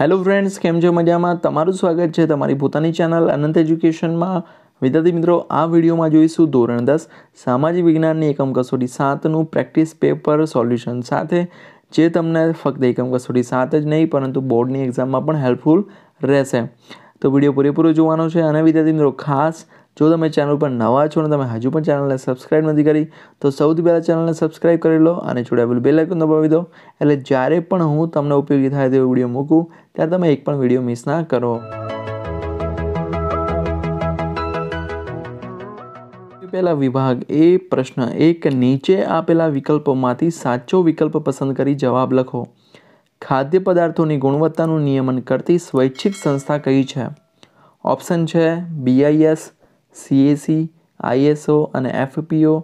hello friends કેમ છો મજામાં તમારું સ્વાગત છે તમારી પોતાની ચેનલ અનંત એજ્યુકેશનમાં વિદ્યાર્થી મિત્રો આ વિડીયોમાં જોઈશું ધોરણ દસ સામાજિક વિજ્ઞાનની એકમ કસોટી સાતનું પ્રેક્ટિસ પેપર સોલ્યુશન સાથે જે તમને ફક્ત એકમ કસોટી સાત જ નહીં પરંતુ બોર્ડની એક્ઝામમાં પણ હેલ્પફુલ રહેશે તો વિડીયો પૂરેપૂરો જોવાનો છે અને વિદ્યાર્થી મિત્રો ખાસ જો તમે ચેનલ પર નવા છો અને તમે હજુ પણ ચેનલને સબસ્ક્રાઈબ નથી કરી તો સૌથી પહેલાં ચેનલને સબસ્ક્રાઈબ કરી લો અને જોડાયેલું બે આઇકન દબાવી દો એટલે જ્યારે પણ હું તમને ઉપયોગી થાય તેવો વિડીયો મૂકું ત્યારે તમે એક પણ વિડીયો મિસ ના કરો પહેલા વિભાગ એ પ્રશ્ન એક નીચે આપેલા વિકલ્પોમાંથી સાચો વિકલ્પ પસંદ કરી જવાબ લખો ખાદ્ય પદાર્થોની ગુણવત્તાનું નિયમન કરતી સ્વૈચ્છિક સંસ્થા કઈ છે ઓપ્શન છે બીઆઈએસ સીએસી આઈએસઓ અને એફપીઓ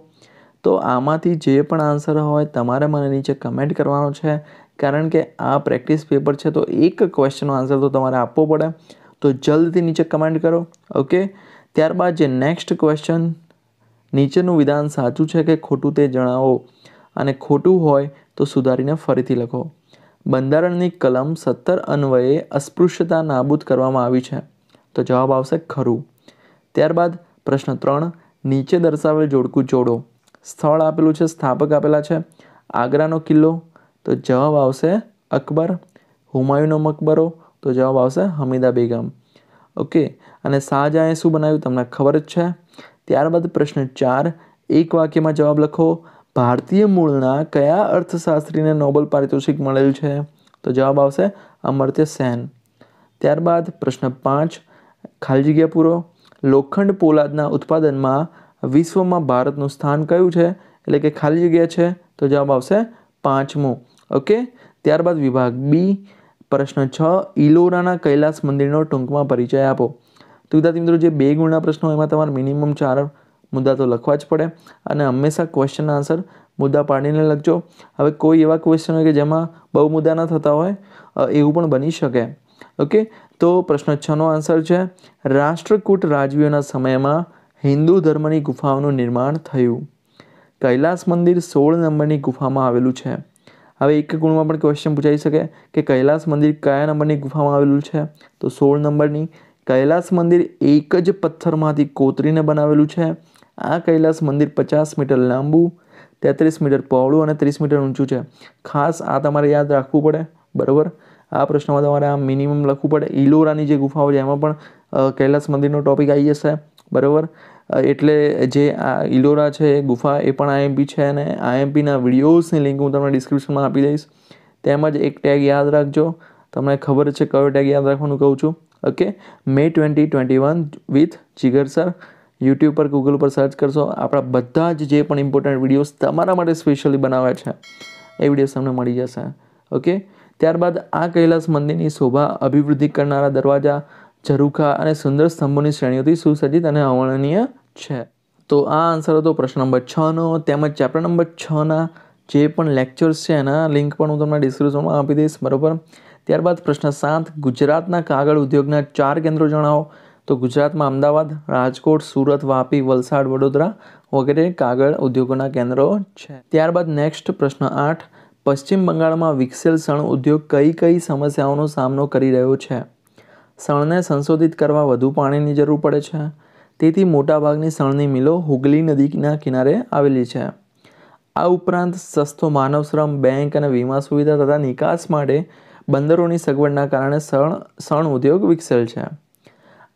તો આમાંથી જે પણ આન્સર હોય તમારે મને નીચે કમેન્ટ કરવાનો છે કારણ કે આ પ્રેક્ટિસ પેપર છે તો એક ક્વેશ્ચનનો આન્સર તો તમારે આપવો પડે તો જલ્દીથી નીચે કમેન્ટ કરો ઓકે ત્યારબાદ જે નેક્સ્ટ ક્વેશ્ચન નીચેનું વિધાન સાચું છે કે ખોટું તે જણાવો અને ખોટું હોય તો સુધારીને ફરીથી લખો બંધારણની કલમ સત્તર અન્વયે અસ્પૃશ્યતા નાબૂદ કરવામાં આવી છે તો જવાબ આવશે ખરું ત્યારબાદ પ્રશ્ન ત્રણ નીચે દર્શાવેલ જોડકું જોડો સ્થળ આપેલું છે સ્થાપક આપેલા છે આગ્રાનો કિલ્લો તો જવાબ આવશે અકબર હુમાયુનો મકબરો તો જવાબ આવશે હમીદા બેગમ ઓકે અને શાહજહાંએ શું બનાવ્યું તમને ખબર જ છે ત્યારબાદ પ્રશ્ન ચાર એક વાક્યમાં જવાબ લખો ભારતીય મૂળના કયા અર્થશાસ્ત્રીને નોબલ પારિતોષિક મળેલ છે તો જવાબ આવશે અમર્ત્ય સેન ત્યારબાદ પ્રશ્ન પાંચ ખાલી જગ્યા પૂરો લોખંડ પોલાદના ઉત્પાદનમાં વિશ્વમાં ભારતનું સ્થાન કયું છે એટલે કે ખાલી જગ્યા છે તો જવાબ આવશે પાંચમો ઓકે ત્યારબાદ વિભાગ બી પ્રશ્ન છ ઇલોરાના કૈલાસ મંદિરનો ટૂંકમાં પરિચય આપો તો વિદ્યાર્થી મિત્રો જે બે ગુણના પ્રશ્નો એમાં તમારે મિનિમમ ચાર મુદ્દા તો લખવા જ પડે અને હંમેશા ક્વેશ્ચન આન્સર મુદ્દા પાડીને લખજો હવે કોઈ એવા ક્વેશ્ચન હોય કે જેમાં બહુ મુદ્દા ન થતા હોય એવું પણ બની શકે ઓકે તો પ્રશ્ન છનો આન્સર છે રાષ્ટ્રકૂટ રાજવીઓના સમયમાં હિન્દુ ધર્મની ગુફાઓનું નિર્માણ થયું કૈલાસ મંદિર સોળ નંબરની ગુફામાં આવેલું છે હવે એક ગુણમાં પણ ક્વેશ્ચન પૂછાઈ શકે કે કૈલાસ મંદિર કયા નંબરની ગુફામાં આવેલું છે તો સોળ નંબરની કૈલાસ મંદિર એક જ પથ્થરમાંથી કોતરીને બનાવેલું છે આ કૈલાસ મંદિર પચાસ મીટર લાંબુ તેત્રીસ મીટર પહોળું અને ત્રીસ મીટર ઊંચું છે ખાસ આ તમારે યાદ રાખવું પડે બરાબર આ પ્રશ્નમાં તમારે આ મિનિમમ લખવું પડે ઇલોરાની જે ગુફાઓ છે એમાં પણ કૈલાસ મંદિરનો ટોપિક આવી જશે બરાબર એટલે જે આ ઇલોરા છે ગુફા એ પણ આઈએમપી છે અને આઈએમપીના વિડીયોઝની લિંક હું તમને ડિસ્ક્રિપ્શનમાં આપી દઈશ તેમજ એક ટેગ યાદ રાખજો તમને ખબર છે કયો ટેગ યાદ રાખવાનું કહું છું okay May twenty twenty one with Jigar sir YouTube પર ગૂગલ પર સર્ચ કરશો આપણા બધા જ જે પણ ઇમ્પોર્ટન્ટ વિડીયોઝ તમારા માટે સ્પેશિયલી બનાવ્યા છે એ વિડીયોઝ તમને મળી જશે ઓકે ત્યારબાદ આ કૈલાસ મંદિરની શોભા અભિવૃદ્ધિ કરનારા દરવાજા ઝરૂખા અને સુંદર સ્તંભોની શ્રેણીઓથી સુસજ્જિત અને અવર્ણનીય છે તો આ આન્સર હતો પ્રશ્ન નંબર છનો તેમજ ચેપ્ટર નંબર છના જે પણ લેક્ચર્સ છે એના લિંક પણ હું તમને ડિસ્ક્રિપ્શનમાં આપી દઈશ બરાબર ત્યારબાદ પ્રશ્ન સાત ગુજરાતના કાગળ ઉદ્યોગના ચાર કેન્દ્રો જણાવો તો ગુજરાતમાં અમદાવાદ રાજકોટ સુરત વાપી વલસાડ વડોદરા વગેરે કાગળ ઉદ્યોગોના કેન્દ્રો છે ત્યારબાદ નેક્સ્ટ પ્રશ્ન આઠ પશ્ચિમ બંગાળમાં વિકસેલ શણ ઉદ્યોગ કઈ કઈ સમસ્યાઓનો સામનો કરી રહ્યો છે શણને સંશોધિત કરવા વધુ પાણીની જરૂર પડે છે તેથી મોટાભાગની શણની મિલો હુગલી નદીના કિનારે આવેલી છે આ ઉપરાંત સસ્તો માનવ શ્રમ બેંક અને વીમા સુવિધા તથા નિકાસ માટે બંદરોની સગવડના કારણે શણ શણ ઉદ્યોગ વિકસેલ છે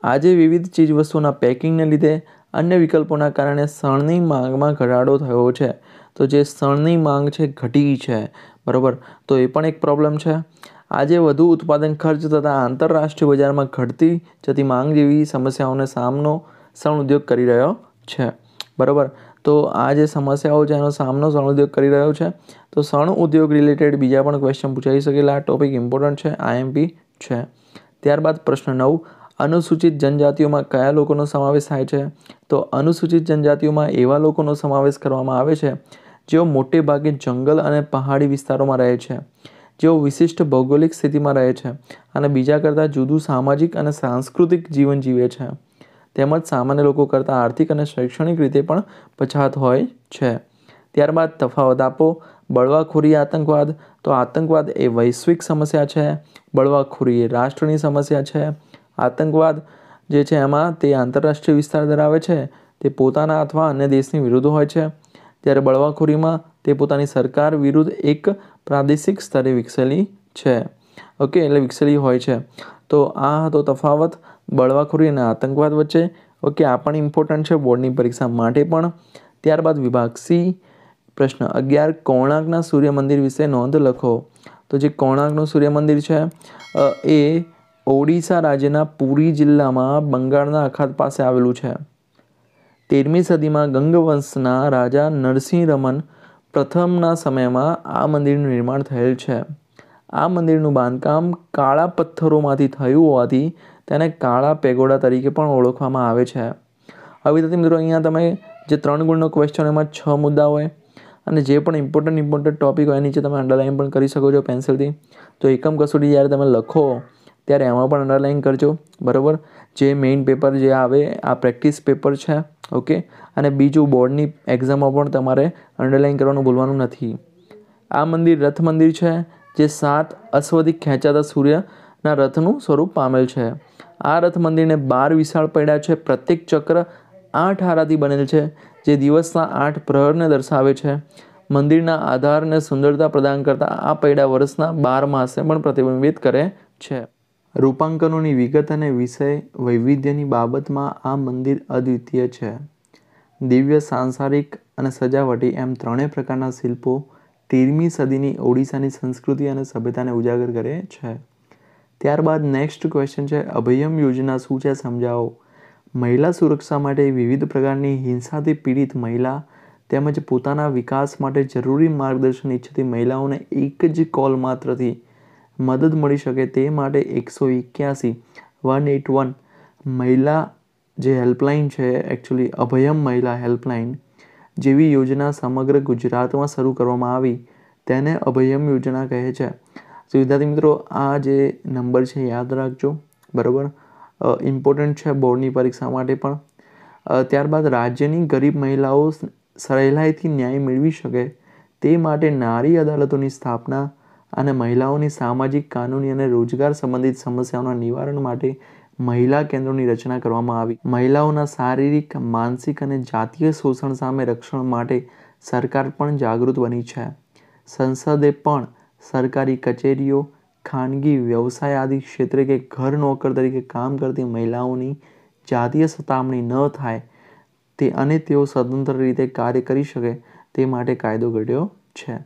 આજે વિવિધ ચીજવસ્તુઓના પેકિંગને લીધે અન્ય વિકલ્પોના કારણે શણની માંગમાં ઘટાડો થયો છે તો જે શણની માંગ છે ઘટી છે બરાબર તો એ પણ એક પ્રોબ્લેમ છે આજે વધુ ઉત્પાદન ખર્ચ તથા આંતરરાષ્ટ્રીય બજારમાં ઘટતી જતી માંગ જેવી સમસ્યાઓનો સામનો શણ ઉદ્યોગ કરી રહ્યો છે બરાબર તો આ જે સમસ્યાઓ છે એનો સામનો શણ ઉદ્યોગ કરી રહ્યો છે તો શણ ઉદ્યોગ રિલેટેડ બીજા પણ ક્વેશ્ચન પૂછાઈ શકેલા આ ટોપિક ઇમ્પોર્ટન્ટ છે આઈએમપી છે ત્યારબાદ પ્રશ્ન નવ અનુસૂચિત જનજાતિઓમાં કયા લોકોનો સમાવેશ થાય છે તો અનુસૂચિત જનજાતિઓમાં એવા લોકોનો સમાવેશ કરવામાં આવે છે જેઓ મોટે ભાગે જંગલ અને પહાડી વિસ્તારોમાં રહે છે જેઓ વિશિષ્ટ ભૌગોલિક સ્થિતિમાં રહે છે અને બીજા કરતાં જુદું સામાજિક અને સાંસ્કૃતિક જીવન જીવે છે તેમજ સામાન્ય લોકો કરતાં આર્થિક અને શૈક્ષણિક રીતે પણ પછાત હોય છે ત્યારબાદ તફાવત આપો બળવાખોરી આતંકવાદ તો આતંકવાદ એ વૈશ્વિક સમસ્યા છે બળવાખોરી એ રાષ્ટ્રની સમસ્યા છે આતંકવાદ જે છે એમાં તે આંતરરાષ્ટ્રીય વિસ્તાર ધરાવે છે તે પોતાના અથવા અન્ય દેશની વિરુદ્ધ હોય છે ત્યારે બળવાખોરીમાં તે પોતાની સરકાર વિરુદ્ધ એક પ્રાદેશિક સ્તરે વિકસેલી છે ઓકે એટલે વિકસેલી હોય છે તો આ હતો તફાવત બળવાખોરી અને આતંકવાદ વચ્ચે ઓકે આ પણ ઇમ્પોર્ટન્ટ છે બોર્ડની પરીક્ષા માટે પણ ત્યારબાદ વિભાગ સી પ્રશ્ન અગિયાર કોણાર્કના સૂર્ય મંદિર વિશે નોંધ લખો તો જે કોણાર્કનું સૂર્ય મંદિર છે એ ઓડિશા રાજ્યના પુરી જિલ્લામાં બંગાળના અખાત પાસે આવેલું છે તેરમી સદીમાં ગંગવંશના રાજા નરસિંહ રમન પ્રથમના સમયમાં આ મંદિરનું નિર્માણ થયેલ છે આ મંદિરનું બાંધકામ કાળા પથ્થરોમાંથી થયું હોવાથી તેને કાળા પેગોડા તરીકે પણ ઓળખવામાં આવે છે હવે વિદ્યાર્થી મિત્રો અહીંયા તમે જે ત્રણ ગુણનો ક્વેશ્ચન એમાં છ મુદ્દા હોય અને જે પણ ઇમ્પોર્ટન્ટ ઇમ્પોર્ટન્ટ ટોપિક હોય નીચે તમે અંડરલાઇન પણ કરી શકો છો પેન્સિલથી તો એકમ કસોટી જ્યારે તમે લખો ત્યારે એમાં પણ અંડરલાઇન કરજો બરાબર જે મેઇન પેપર જે આવે આ પ્રેક્ટિસ પેપર છે ઓકે અને બીજું બોર્ડની એક્ઝામમાં પણ તમારે અંડરલાઇન કરવાનું ભૂલવાનું નથી આ મંદિર રથ મંદિર છે જે સાત અશ્વથી ખેંચાતા સૂર્યના રથનું સ્વરૂપ પામેલ છે આ રથ મંદિરને બાર વિશાળ પડ્યા છે પ્રત્યેક ચક્ર આઠ હારાથી બનેલ છે જે દિવસના આઠ પ્રહરને દર્શાવે છે મંદિરના આધારને સુંદરતા પ્રદાન કરતા આ પૈડા વર્ષના બાર માસે પણ પ્રતિબિંબિત કરે છે રૂપાંકનોની વિગત અને વિષય વૈવિધ્યની બાબતમાં આ મંદિર અદ્વિતીય છે દિવ્ય સાંસારિક અને સજાવટી એમ ત્રણેય પ્રકારના શિલ્પો તેરમી સદીની ઓડિશાની સંસ્કૃતિ અને સભ્યતાને ઉજાગર કરે છે ત્યારબાદ નેક્સ્ટ ક્વેશ્ચન છે અભયમ યોજના શું છે સમજાવો મહિલા સુરક્ષા માટે વિવિધ પ્રકારની હિંસાથી પીડિત મહિલા તેમજ પોતાના વિકાસ માટે જરૂરી માર્ગદર્શન ઈચ્છતી મહિલાઓને એક જ કોલ માત્રથી મદદ મળી શકે તે માટે એકસો એક્યાસી વન એટ વન મહિલા જે હેલ્પલાઇન છે એકચ્યુઅલી અભયમ મહિલા હેલ્પલાઇન જેવી યોજના સમગ્ર ગુજરાતમાં શરૂ કરવામાં આવી તેને અભયમ યોજના કહે છે તો વિદ્યાર્થી મિત્રો આ જે નંબર છે યાદ રાખજો બરાબર ઇમ્પોર્ટન્ટ છે બોર્ડની પરીક્ષા માટે પણ ત્યારબાદ રાજ્યની ગરીબ મહિલાઓ સહેલાઈથી ન્યાય મેળવી શકે તે માટે નારી અદાલતોની સ્થાપના અને મહિલાઓની સામાજિક કાનૂની અને રોજગાર સંબંધિત સમસ્યાઓના નિવારણ માટે મહિલા કેન્દ્રોની રચના કરવામાં આવી મહિલાઓના શારીરિક માનસિક અને જાતીય શોષણ સામે રક્ષણ માટે સરકાર પણ જાગૃત બની છે સંસદે પણ સરકારી કચેરીઓ ખાનગી વ્યવસાય આદિ ક્ષેત્રે કે ઘર નોકર તરીકે કામ કરતી મહિલાઓની જાતીય સતામણી ન થાય તે અને તેઓ સ્વતંત્ર રીતે કાર્ય કરી શકે તે માટે કાયદો ઘડ્યો છે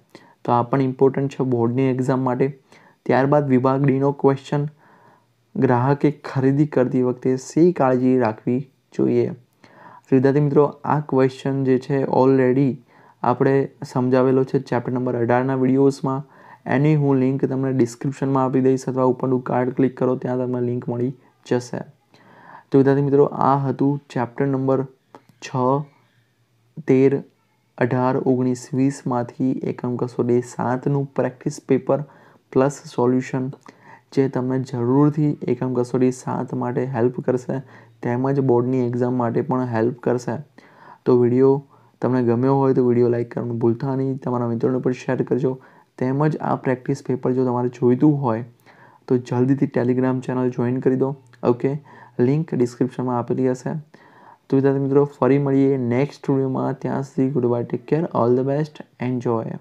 તો આ પણ ઇમ્પોર્ટન્ટ છે બોર્ડની એક્ઝામ માટે ત્યારબાદ વિભાગ ડીનો ક્વેશ્ચન ગ્રાહકે ખરીદી કરતી વખતે શી કાળજી રાખવી જોઈએ વિદ્યાર્થી મિત્રો આ ક્વેશ્ચન જે છે ઓલરેડી આપણે સમજાવેલો છે ચેપ્ટર નંબર અઢારના વિડીયોઝમાં એની હું લિંક તમને ડિસ્ક્રિપ્શનમાં આપી દઈશ અથવા ઉપરનું કાર્ડ ક્લિક કરો ત્યાં તમને લિંક મળી જશે તો વિદ્યાર્થી મિત્રો આ હતું ચેપ્ટર નંબર છ તેર અઢાર ઓગણીસ વીસમાંથી એકમ કસો ડે સાતનું પ્રેક્ટિસ પેપર પ્લસ સોલ્યુશન જે તમને જરૂરથી એકમ કસોડી સાત માટે હેલ્પ કરશે તેમજ બોર્ડની એક્ઝામ માટે પણ હેલ્પ કરશે તો વિડીયો તમને ગમ્યો હોય તો વિડીયો લાઇક કરવાનું ભૂલતા નહીં તમારા મિત્રોને પણ શેર કરજો તેમજ આ પ્રેક્ટિસ પેપર જો તમારે જોઈતું હોય તો જલ્દીથી ટેલિગ્રામ ચેનલ જોઈન કરી દો ઓકે લિંક ડિસ્ક્રિપ્શનમાં આપેલી હશે તો વિદ્યાર્થી મિત્રો ફરી મળીએ નેક્સ્ટ સ્ટુડિયોમાં ત્યાં સુધી goodbye take care all the best enjoy